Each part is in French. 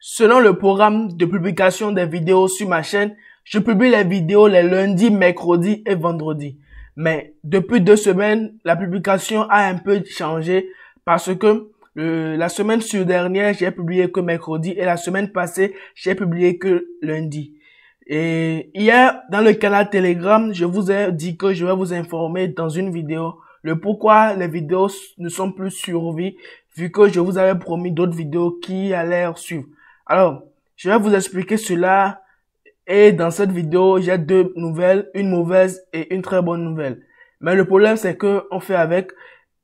Selon le programme de publication des vidéos sur ma chaîne, je publie les vidéos les lundis, mercredis et vendredis. Mais depuis deux semaines, la publication a un peu changé parce que la semaine sur dernière, j'ai publié que mercredi et la semaine passée, j'ai publié que lundi. Et hier, dans le canal Telegram, je vous ai dit que je vais vous informer dans une vidéo le pourquoi les vidéos ne sont plus survies vu que je vous avais promis d'autres vidéos qui allaient suivre. Alors, je vais vous expliquer cela et dans cette vidéo, j'ai deux nouvelles, une mauvaise et une très bonne nouvelle. Mais le problème, c'est que on fait avec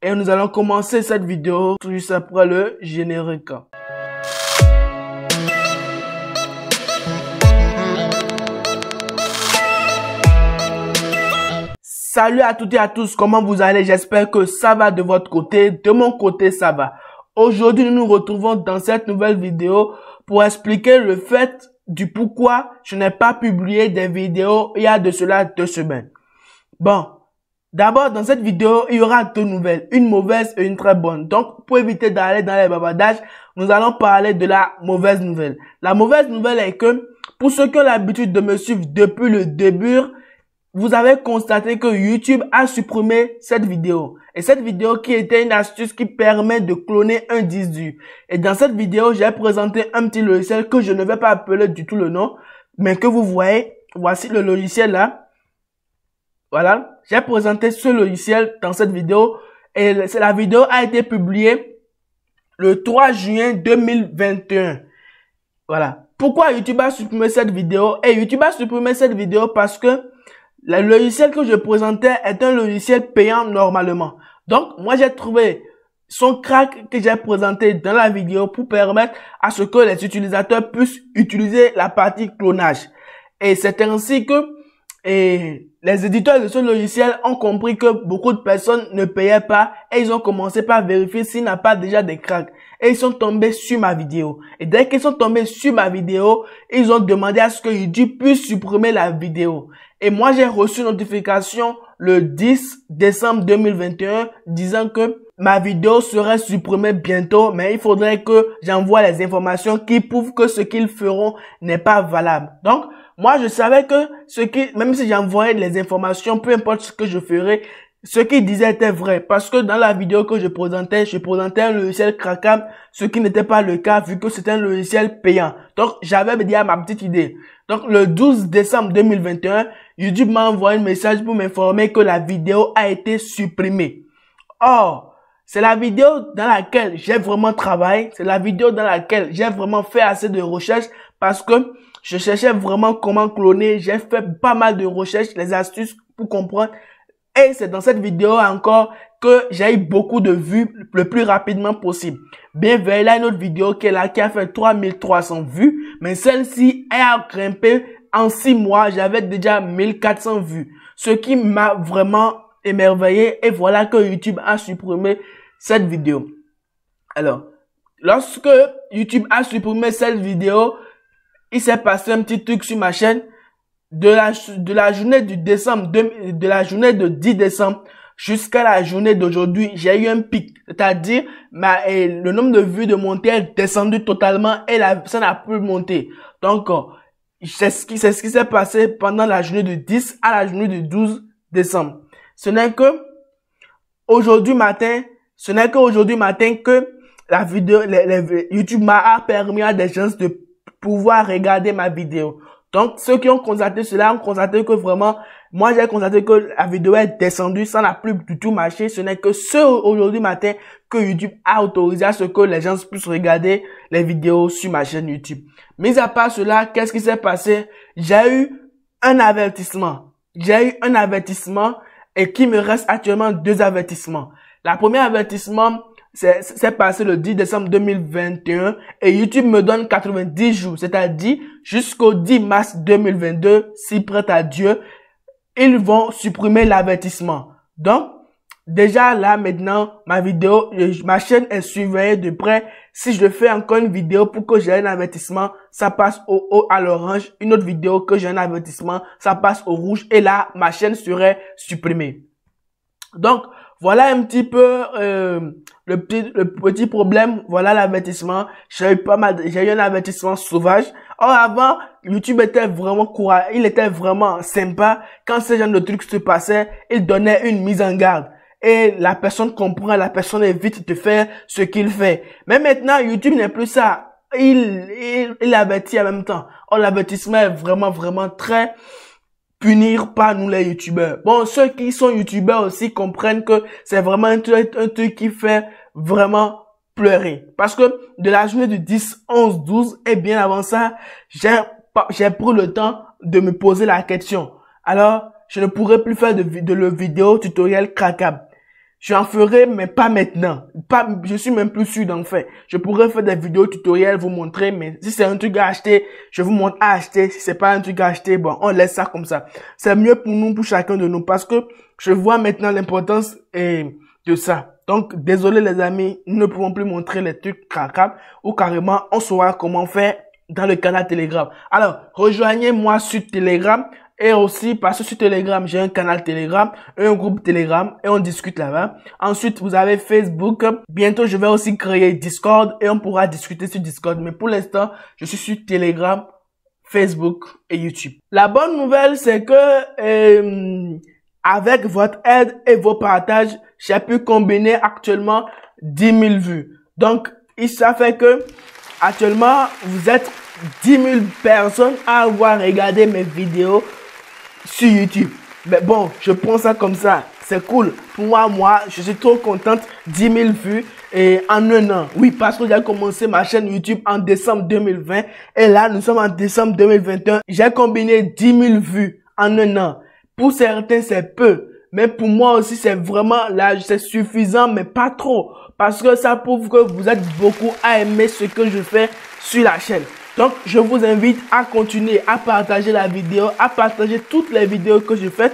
et nous allons commencer cette vidéo juste après le générique. Salut à toutes et à tous, comment vous allez J'espère que ça va de votre côté, de mon côté ça va. Aujourd'hui, nous nous retrouvons dans cette nouvelle vidéo pour expliquer le fait du pourquoi je n'ai pas publié des vidéos il y a de cela deux semaines. Bon, d'abord dans cette vidéo, il y aura deux nouvelles, une mauvaise et une très bonne. Donc, pour éviter d'aller dans les babadages, nous allons parler de la mauvaise nouvelle. La mauvaise nouvelle est que, pour ceux qui ont l'habitude de me suivre depuis le début, vous avez constaté que YouTube a supprimé cette vidéo. Et cette vidéo qui était une astuce qui permet de cloner un disque dur. Et dans cette vidéo, j'ai présenté un petit logiciel que je ne vais pas appeler du tout le nom, mais que vous voyez, voici le logiciel là. Voilà, j'ai présenté ce logiciel dans cette vidéo et la vidéo a été publiée le 3 juin 2021. Voilà. Pourquoi YouTube a supprimé cette vidéo Et YouTube a supprimé cette vidéo parce que le logiciel que je présentais est un logiciel payant normalement. Donc, moi, j'ai trouvé son crack que j'ai présenté dans la vidéo pour permettre à ce que les utilisateurs puissent utiliser la partie clonage. Et c'est ainsi que les éditeurs de ce logiciel ont compris que beaucoup de personnes ne payaient pas et ils ont commencé par vérifier s'il n'y a pas déjà des cracks. Et ils sont tombés sur ma vidéo. Et dès qu'ils sont tombés sur ma vidéo, ils ont demandé à ce que YouTube puisse supprimer la vidéo. Et moi, j'ai reçu une notification le 10 décembre 2021 disant que ma vidéo serait supprimée bientôt, mais il faudrait que j'envoie les informations qui prouvent que ce qu'ils feront n'est pas valable. Donc, moi, je savais que ce qui, même si j'envoyais les informations, peu importe ce que je ferais, ce qu'il disait était vrai, parce que dans la vidéo que je présentais, je présentais un logiciel craquable, ce qui n'était pas le cas vu que c'était un logiciel payant. Donc, j'avais à ma petite idée. Donc, le 12 décembre 2021, YouTube m'a envoyé un message pour m'informer que la vidéo a été supprimée. Or, c'est la vidéo dans laquelle j'ai vraiment travaillé, c'est la vidéo dans laquelle j'ai vraiment fait assez de recherches parce que je cherchais vraiment comment cloner, j'ai fait pas mal de recherches, les astuces pour comprendre et c'est dans cette vidéo encore que j'ai eu beaucoup de vues le plus rapidement possible. Bien à une autre vidéo qui est là, qui a fait 3300 vues, mais celle-ci a grimpé en 6 mois, j'avais déjà 1400 vues. Ce qui m'a vraiment émerveillé et voilà que YouTube a supprimé cette vidéo. Alors, lorsque YouTube a supprimé cette vidéo, il s'est passé un petit truc sur ma chaîne de la, de la journée du décembre, de, la journée de 10 décembre jusqu'à la journée d'aujourd'hui, j'ai eu un pic. C'est-à-dire, ma, le nombre de vues de mon est descendu totalement et la, ça n'a plus monté. Donc, euh, c'est ce qui, c'est ce qui s'est passé pendant la journée du 10 à la journée du 12 décembre. Ce n'est que aujourd'hui matin, ce n'est qu'aujourd'hui matin que la vidéo, les, YouTube m'a permis à des gens de pouvoir regarder ma vidéo. Donc, ceux qui ont constaté cela ont constaté que vraiment, moi j'ai constaté que la vidéo est descendue, sans la plus du tout marché. Ce n'est que ce aujourd'hui matin que YouTube a autorisé à ce que les gens puissent regarder les vidéos sur ma chaîne YouTube. Mais à part cela, qu'est-ce qui s'est passé J'ai eu un avertissement. J'ai eu un avertissement et qui me reste actuellement deux avertissements. La première avertissement, c'est passé le 10 décembre 2021 et YouTube me donne 90 jours, c'est-à-dire jusqu'au 10 mars 2022, si prête à Dieu, ils vont supprimer l'avertissement. Donc, déjà là maintenant, ma vidéo, euh, ma chaîne est surveillée de près. Si je fais encore une vidéo pour que j'ai un avertissement, ça passe au haut à l'orange. Une autre vidéo que j'ai un avertissement, ça passe au rouge. Et là, ma chaîne serait supprimée. Donc, voilà un petit peu euh, le, petit, le petit problème. Voilà l'avertissement. J'ai eu pas mal, j'ai eu un avertissement sauvage. Or oh, avant, YouTube était vraiment courageux, il était vraiment sympa. Quand ce genre de trucs se passait, il donnait une mise en garde. Et la personne comprend, la personne évite de faire ce qu'il fait. Mais maintenant, YouTube n'est plus ça. Il, il, il avertit en même temps. Or, oh, l'avertissement est vraiment, vraiment très, punir pas nous les youtubeurs. Bon, ceux qui sont youtubeurs aussi comprennent que c'est vraiment un truc, un truc qui fait vraiment pleurer. Parce que de la journée du 10, 11, 12 et bien avant ça, j'ai j'ai pris le temps de me poser la question. Alors, je ne pourrais plus faire de, de le vidéo tutoriel craquable en ferai, mais pas maintenant. Pas, je suis même plus sûr d'en faire. Je pourrais faire des vidéos tutoriels, vous montrer, mais si c'est un truc à acheter, je vous montre à acheter. Si c'est pas un truc à acheter, bon, on laisse ça comme ça. C'est mieux pour nous, pour chacun de nous, parce que je vois maintenant l'importance eh, de ça. Donc, désolé les amis, nous ne pouvons plus montrer les trucs craquables ou carrément on saura comment faire dans le canal Telegram. Alors, rejoignez-moi sur Telegram. Et aussi, parce que sur Telegram, j'ai un canal Telegram, un groupe Telegram, et on discute là-bas. Ensuite, vous avez Facebook. Bientôt, je vais aussi créer Discord, et on pourra discuter sur Discord. Mais pour l'instant, je suis sur Telegram, Facebook et YouTube. La bonne nouvelle, c'est que euh, avec votre aide et vos partages, j'ai pu combiner actuellement 10 000 vues. Donc, ça fait que actuellement, vous êtes 10 000 personnes à avoir regardé mes vidéos sur YouTube. Mais bon, je prends ça comme ça. C'est cool. Pour moi, moi, je suis trop contente. 10 000 vues et en un an. Oui, parce que j'ai commencé ma chaîne YouTube en décembre 2020. Et là, nous sommes en décembre 2021. J'ai combiné 10 000 vues en un an. Pour certains, c'est peu. Mais pour moi aussi, c'est vraiment là, c'est suffisant, mais pas trop. Parce que ça prouve que vous êtes beaucoup à aimer ce que je fais sur la chaîne. Donc, je vous invite à continuer à partager la vidéo, à partager toutes les vidéos que je fais.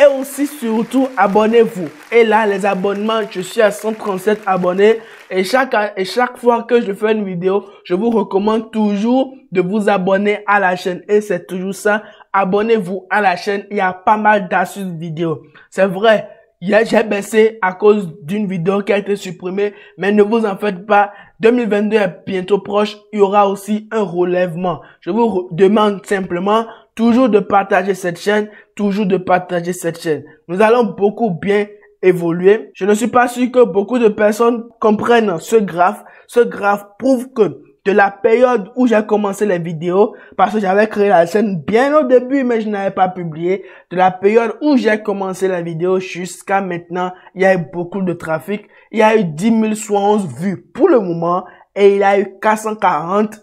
Et aussi, surtout, abonnez-vous. Et là, les abonnements, je suis à 137 abonnés. Et chaque, et chaque fois que je fais une vidéo, je vous recommande toujours de vous abonner à la chaîne. Et c'est toujours ça. Abonnez-vous à la chaîne. Il y a pas mal d'astuces vidéo. C'est vrai. J'ai baissé à cause d'une vidéo qui a été supprimée. Mais ne vous en faites pas. 2022 est bientôt proche, il y aura aussi un relèvement. Je vous demande simplement toujours de partager cette chaîne, toujours de partager cette chaîne. Nous allons beaucoup bien évoluer. Je ne suis pas sûr que beaucoup de personnes comprennent ce graphe. Ce graphe prouve que de la période où j'ai commencé les vidéos, parce que j'avais créé la chaîne bien au début, mais je n'avais pas publié, de la période où j'ai commencé la vidéo jusqu'à maintenant, il y a eu beaucoup de trafic, il y a eu 10 111 vues pour le moment, et il y a eu 440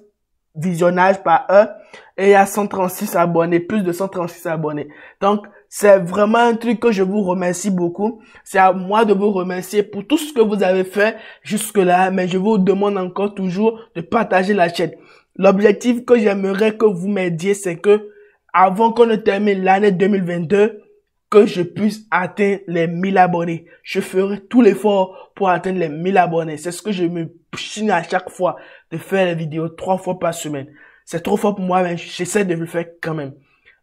visionnages par heure, et il y a 136 abonnés, plus de 136 abonnés. Donc, c'est vraiment un truc que je vous remercie beaucoup. C'est à moi de vous remercier pour tout ce que vous avez fait jusque-là, mais je vous demande encore toujours de partager la chaîne. L'objectif que j'aimerais que vous m'aidiez, c'est que avant qu'on ne termine l'année 2022, que je puisse atteindre les 1000 abonnés. Je ferai tout l'effort pour atteindre les 1000 abonnés. C'est ce que je me chine à chaque fois de faire les vidéos trois fois par semaine. C'est trop fort pour moi, mais j'essaie de le faire quand même.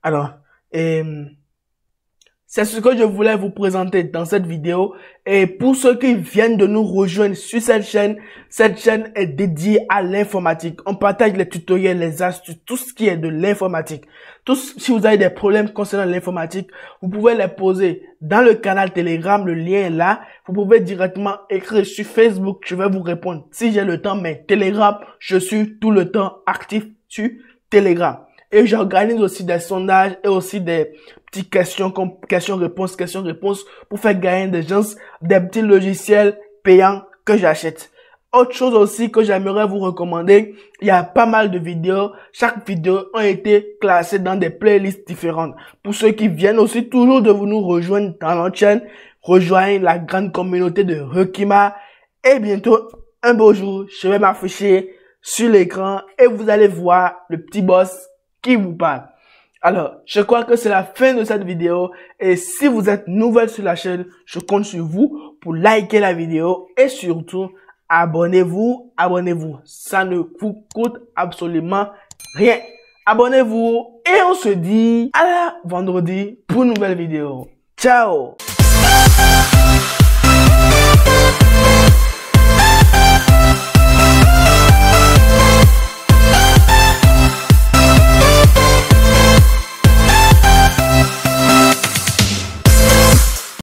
Alors, et... Euh, c'est ce que je voulais vous présenter dans cette vidéo. Et pour ceux qui viennent de nous rejoindre sur cette chaîne, cette chaîne est dédiée à l'informatique. On partage les tutoriels, les astuces, tout ce qui est de l'informatique. Tous, si vous avez des problèmes concernant l'informatique, vous pouvez les poser dans le canal Telegram. Le lien est là. Vous pouvez directement écrire sur Facebook. Je vais vous répondre si j'ai le temps. Mais Telegram, je suis tout le temps actif sur Telegram. Et j'organise aussi des sondages et aussi des petites questions, questions-réponses, questions-réponses pour faire gagner des gens des petits logiciels payants que j'achète. Autre chose aussi que j'aimerais vous recommander, il y a pas mal de vidéos. Chaque vidéo a été classée dans des playlists différentes. Pour ceux qui viennent aussi toujours de vous nous rejoindre dans notre chaîne, rejoignez la grande communauté de Rekima. Et bientôt, un beau jour, je vais m'afficher sur l'écran et vous allez voir le petit boss qui vous parle. Alors, je crois que c'est la fin de cette vidéo et si vous êtes nouvelle sur la chaîne, je compte sur vous pour liker la vidéo et surtout abonnez-vous, abonnez-vous. Ça ne vous coûte absolument rien. Abonnez-vous et on se dit à la vendredi pour une nouvelle vidéo. Ciao